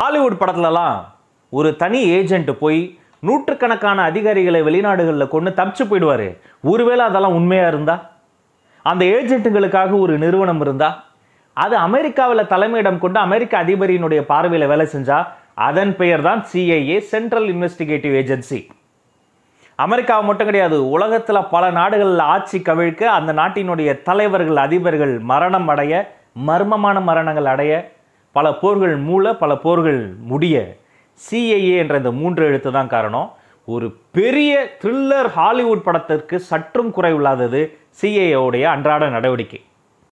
Hollywood படத்துலலாம் ஒரு தனி ஏஜென்ட் போய் நூற்றுக்கணக்கான அதிகாரிகளை வெளிநாடுகளில் கொண்டு தப்பிச்சு போயிடுவார் ஒருவேளை அதெல்லாம் உண்மையாக இருந்தால் அந்த ஏஜென்ட்டுங்களுக்காக ஒரு நிறுவனம் இருந்தால் அது அமெரிக்காவில் தலைமையிடம் கொண்டு அமெரிக்க அதிபரினுடைய பார்வையில் வேலை செஞ்சால் அதன் பெயர் தான் சிஐஏ சென்ட்ரல் இன்வெஸ்டிகேட்டிவ் ஏஜென்சி அமெரிக்காவை மட்டும் கிடையாது உலகத்தில் பல நாடுகளில் ஆட்சி கவிழ்க்க அந்த நாட்டினுடைய தலைவர்கள் அதிபர்கள் மரணம் அடைய மர்மமான மரணங்கள் அடைய பல போர்கள் மூல பல போர்கள் முடிய சிஐஏ என்ற இந்த மூன்று எழுத்து தான் காரணம் ஒரு பெரிய த்ரில்லர் ஹாலிவுட் படத்திற்கு சற்றும் குறைவில்லாதது சிஐஏவுடைய அன்றாட நடவடிக்கை